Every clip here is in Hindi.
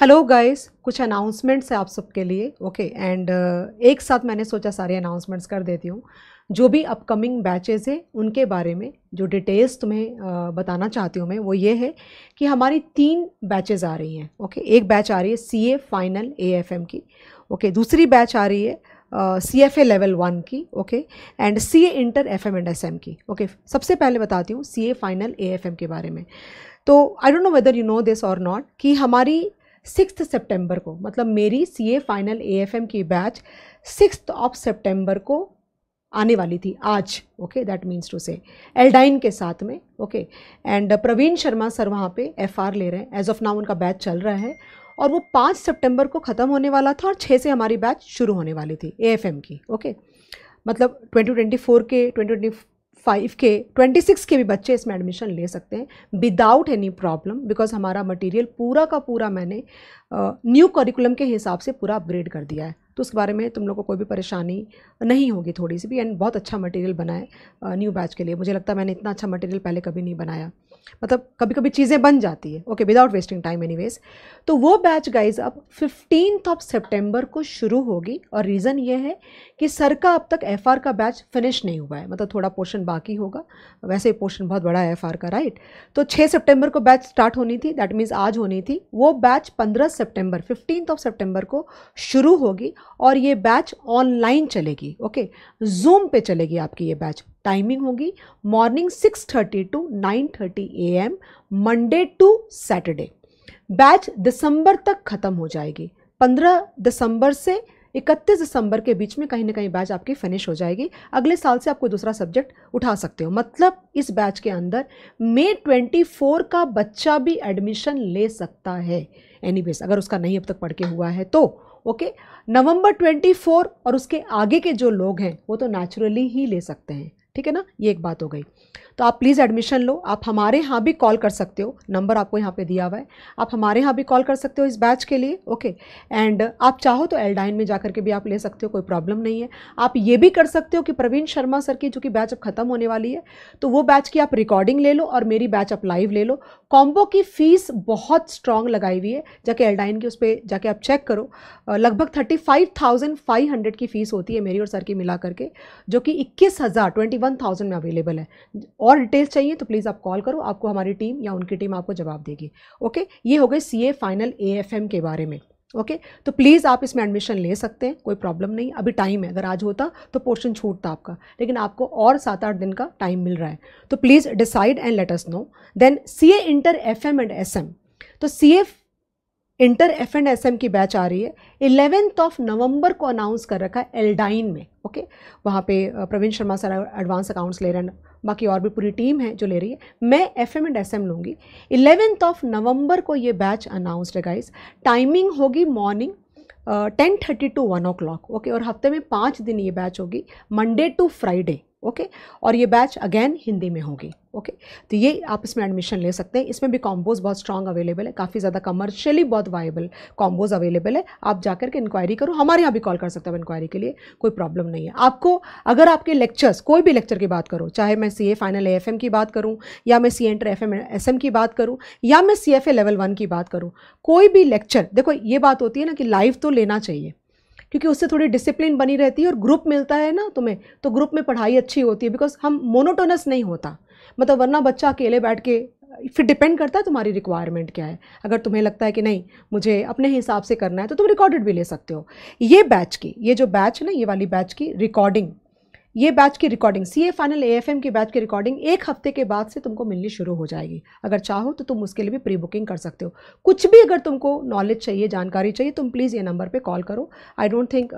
हेलो गाइस कुछ अनाउंसमेंट्स है आप सबके लिए ओके okay, एंड uh, एक साथ मैंने सोचा सारे अनाउंसमेंट्स कर देती हूँ जो भी अपकमिंग बैचेज़ हैं उनके बारे में जो डिटेल्स तुम्हें uh, बताना चाहती हूँ मैं वो ये है कि हमारी तीन बैचेज़ आ रही हैं ओके okay? एक बैच आ रही है सीए फाइनल एएफएम की ओके okay? दूसरी बैच आ रही है C F A level one की okay and C A inter F M and S M की ओके okay? सबसे पहले बताती हूँ C A final A F M के बारे में तो I don't know whether you know this और नॉट कि हमारी सिक्स सितंबर को मतलब मेरी सीए फाइनल एएफएम की बैच सिक्स ऑफ सितंबर को आने वाली थी आज ओके दैट मीन्स टू से एल्डाइन के साथ में okay and Praveen Sharma sir वहाँ पे एफआर ले रहे हैं एज ऑफ नाउ उनका बैच चल रहा है और वो पाँच सितंबर को ख़त्म होने वाला था और छः से हमारी बैच शुरू होने वाली थी एम की ओके ट्वेंटी मतलब फोर के ट्वेंटी फाइव के ट्वेंटी सिक्स के भी बच्चे इसमें एडमिशन ले सकते हैं विदाउट एनी प्रॉब्लम बिकॉज हमारा मटेरियल पूरा का पूरा मैंने न्यू uh, करिकुलम के हिसाब से पूरा अपग्रेड कर दिया है तो उसके बारे में तुम लोग को कोई भी परेशानी नहीं होगी थोड़ी सी भी एंड बहुत अच्छा मटेरियल बनाए न्यू बैच के लिए मुझे लगता है मैंने इतना अच्छा मटेरियल पहले कभी नहीं बनाया मतलब कभी कभी चीज़ें बन जाती है okay without wasting time any तो वो बैच गाइज अब फिफ्टीन ऑफ सेप्टेम्बर को शुरू होगी और रीज़न ये है कि सर का अब तक एफ का बैच फिनिश नहीं हुआ है मतलब थोड़ा पोर्शन बाकी होगा वैसे पोर्शन बहुत बड़ा है एफ का राइट तो छः सेप्टेम्बर को बैच स्टार्ट होनी थी दैट मीन्स आज होनी थी वो बैच पंद्रह सेप्टेम्बर फिफ्टीन ऑफ सेप्टेम्बर को शुरू होगी और ये बैच ऑनलाइन चलेगी ओके जूम पे चलेगी आपकी ये बैच टाइमिंग होगी morning 6:30 to nine thirty A M Monday to Saturday batch दिसंबर तक ख़त्म हो जाएगी 15 दिसंबर से 31 दिसंबर के बीच में कहीं ना कहीं बैच आपकी फिनिश हो जाएगी अगले साल से आप कोई दूसरा सब्जेक्ट उठा सकते हो मतलब इस बैच के अंदर मे 24 का बच्चा भी एडमिशन ले सकता है एनी अगर उसका नहीं अब तक पढ़ के हुआ है तो ओके नवंबर 24 और उसके आगे के जो लोग हैं वो तो नेचुरली ही ले सकते हैं ठीक है ना ये एक बात हो गई तो आप प्लीज़ एडमिशन लो आप हमारे यहाँ भी कॉल कर सकते हो नंबर आपको यहाँ पे दिया हुआ है आप हमारे यहाँ भी कॉल कर सकते हो इस बैच के लिए ओके एंड आप चाहो तो एलडाइन में जा के भी आप ले सकते हो कोई प्रॉब्लम नहीं है आप ये भी कर सकते हो कि प्रवीण शर्मा सर की जो कि बैच अब ख़त्म होने वाली है तो वो बैच की आप रिकॉर्डिंग ले लो और मेरी बैच आप लाइव ले लो कॉम्बो की फ़ीस बहुत स्ट्रांग लगाई हुई है जाके एलडाइन की उस पर जाके आप चेक करो लगभग thirty five thousand five hundred की फ़ीस होती है मेरी और सर की मिला करके जो कि इक्कीस हज़ार ट्वेंटी वन थाउजेंड में अवेलेबल है और डिटेल्स चाहिए तो प्लीज़ आप कॉल करो आपको हमारी टीम या उनकी टीम आपको जवाब देगी ओके ये हो गए सी फाइनल ए के बारे में ओके okay? तो प्लीज़ आप इसमें एडमिशन ले सकते हैं कोई प्रॉब्लम नहीं अभी टाइम है अगर आज होता तो पोर्शन छूटता आपका लेकिन आपको और सात आठ दिन का टाइम मिल रहा है तो please decide and let us know then C A inter F M and S M तो C A inter F and S M की बैच आ रही है इलेवेंथ ऑफ नवंबर को अनाउंस कर रखा है एल्डाइन में ओके वहाँ पे Praveen Sharma sir advance accounts ले रहे हैं बाकी और भी पूरी टीम है जो ले रही है मैं F M and S M लूँगी इलेवेंथ ऑफ नवंबर को ये बैच अनाउंसड है गाइस टाइमिंग होगी morning ten thirty to one o'clock okay और हफ्ते में पाँच दिन ये बैच होगी मंडे टू फ्राइडे ओके और ये बैच अगेन हिंदी में होगी ओके तो ये आप इसमें एडमिशन ले सकते हैं इसमें भी कॉम्बोज बहुत स्ट्रांग अवेलेबल है काफ़ी ज़्यादा कमर्शियली बहुत वाइबल कॉम्बोज अवेलेबल है आप जाकर के इंक्वायरी करो हमारे यहाँ भी कॉल कर सकते हो इंक्वायरी के लिए कोई प्रॉब्लम नहीं है आपको अगर आपके लेक्चर्स कोई भी लेक्चर की बात करो चाहे मैं C A final F M की बात करूँ या मैं C enter F M S M की बात करूँ या मैं C F A level one की बात करूँ कोई भी लेक्चर देखो ये बात होती है ना कि लाइव तो लेना चाहिए क्योंकि उससे थोड़ी डिसिप्लिन बनी रहती है और ग्रुप मिलता है ना तुम्हें तो ग्रुप में पढ़ाई अच्छी होती है बिकॉज हम मोनोटोनस नहीं होता मतलब वरना बच्चा अकेले बैठ के फिर डिपेंड करता है तुम्हारी रिक्वायरमेंट क्या है अगर तुम्हें लगता है कि नहीं मुझे अपने हिसाब से करना है तो तुम रिकॉर्डेड भी ले सकते हो ये बैच की ये जो बैच ना ये वाली बैच की रिकॉर्डिंग ये बैच की recording C A final A F M की बैच की रिकॉर्डिंग एक हफ्ते के बाद से तुमको मिलनी शुरू हो जाएगी अगर चाहो तो तुम उसके लिए भी प्री बुकिंग कर सकते हो कुछ भी अगर तुमको नॉलेज चाहिए जानकारी चाहिए तुम प्लीज़ ये नंबर पर कॉल करो I don't think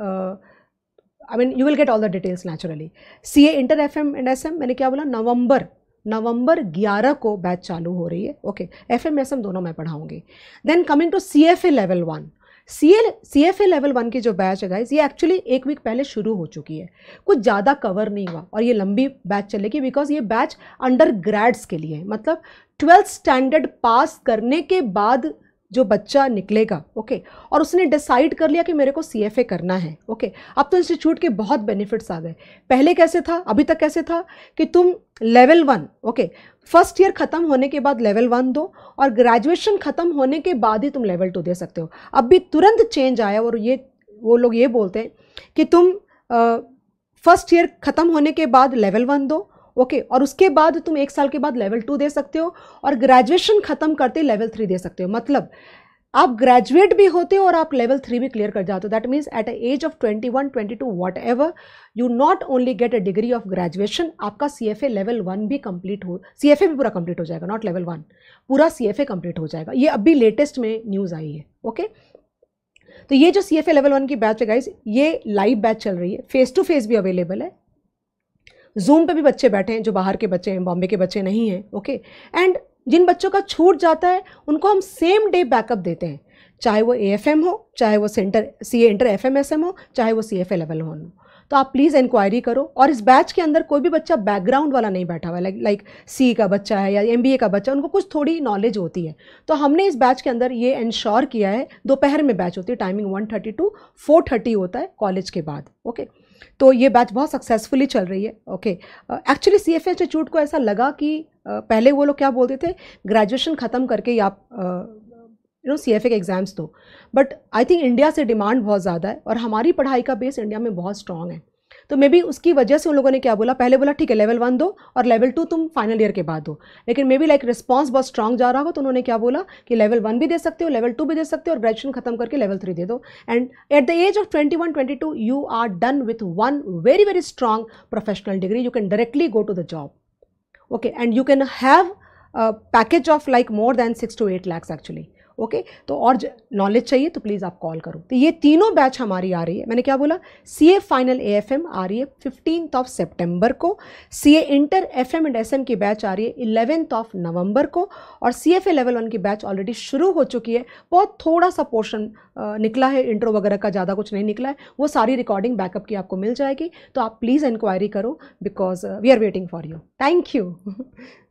I mean you will get all the details naturally C A inter F M and S M मैंने क्या बोला नवंबर नवंबर 11 को बैच चालू हो रही है okay F M S M दोनों मैं पढ़ाऊँगी then coming to C F A level one C L C F A level one की जो बैच है गाइज ये एक्चुअली एक वीक पहले शुरू हो चुकी है कुछ ज़्यादा कवर नहीं हुआ और ये लंबी बैच चलेगी बिकॉज ये बैच अंडर ग्रेड्स के लिए है मतलब ट्वेल्थ स्टैंडर्ड पास करने के बाद जो बच्चा निकलेगा ओके और उसने डिसाइड कर लिया कि मेरे को सी करना है ओके अब तो इंस्टीट्यूट के बहुत बेनिफिट्स आ गए पहले कैसे था अभी तक कैसे था कि तुम level one okay first year ख़त्म होने के बाद लेवल वन दो और ग्रेजुएशन ख़त्म होने के बाद ही तुम लेवल टू दे सकते हो अब भी तुरंत चेंज आया और ये वो लोग ये बोलते हैं कि तुम फर्स्ट ईयर ख़त्म होने के बाद लेवल वन दो ओके और उसके बाद तुम एक साल के बाद लेवल टू दे सकते हो और ग्रेजुएशन ख़त्म करते लेवल थ्री दे सकते हो मतलब आप ग्रेजुएट भी होते हो और आप लेवल थ्री भी क्लियर कर जाते हो that means at a age of twenty one twenty two whatever you not only get a degree of graduation आपका C F A level one भी कंप्लीट हो सी एफ ए भी पूरा कंप्लीट हो जाएगा नॉट लेवल वन पूरा सी एफ ए कंप्लीट हो जाएगा ये अभी लेटेस्ट में न्यूज़ आई है ओके okay? तो ये जो C F A level one की बैच है गाइज ये लाइव बैच चल रही है फेस टू फेस भी अवेलेबल है जूम पे भी बच्चे बैठे हैं जो बाहर के बच्चे हैं बॉम्बे के बच्चे नहीं हैं ओके एंड जिन बच्चों का छूट जाता है उनको हम सेम डे बैकअप देते हैं चाहे वो ए हो चाहे वो सेंटर सी इंटर एफ हो चाहे वो सी एफ लेवल हो तो आप प्लीज़ इंक्वायरी करो और इस बैच के अंदर कोई भी बच्चा बैकग्राउंड वाला नहीं बैठा हुआ लाइक लाइक सी का बच्चा है या एम का बच्चा उनको कुछ थोड़ी नॉलेज होती है तो हमने इस बैच के अंदर ये इंश्योर किया है दोपहर में बैच होती है timing one thirty to four thirty होता है कॉलेज के बाद ओके तो ये बैच बहुत सक्सेसफुली चल रही है okay actually C F institute को ऐसा लगा कि uh, पहले वो लोग क्या बोलते थे ग्रेजुएशन ख़त्म करके आप you know C F A के एग्ज़ाम्स दो बट आई थिंक इंडिया से डिमांड बहुत ज़्यादा है और हमारी पढ़ाई का बेस इंडिया में बहुत स्ट्रॉन्ग है तो मे बी उसकी वजह से उन लोगों ने क्या बोला पहले बोला ठीक है लेवल वन दो और लेवल टू तुम फाइनल ईयर के बाद दो लेकिन मे बी लाइक रिस्पॉन्स बहुत स्ट्रॉग जा रहा हो तो उन्होंने क्या बोला कि लेवल वन भी दे सकते हो लेवल टू भी दे सकते हो और ग्रेजुएशन खत्म करके लेवल थ्री दे दो and at the age of twenty one twenty two you are done with one very very strong professional degree you can directly go to the job okay and you can have package of like more than six to eight lakhs actually okay तो और नॉलेज चाहिए तो प्लीज़ आप कॉल करो तो ये तीनों बैच हमारी आ रही है मैंने क्या बोला C A final A F M आ रही है फिफ्टीन ऑफ सेप्टेम्बर को C A inter F M and S M की बैच आ रही है इलेवेंथ ऑफ नवंबर को और C F A level one की बैच ऑलरेडी शुरू हो चुकी है बहुत थोड़ा सा पोर्शन निकला है इंट्रो वगैरह का ज़्यादा कुछ नहीं निकला है वो सारी रिकॉर्डिंग बैकअप की आपको मिल जाएगी तो आप प्लीज़ इंक्वायरी करो because we are waiting for you thank you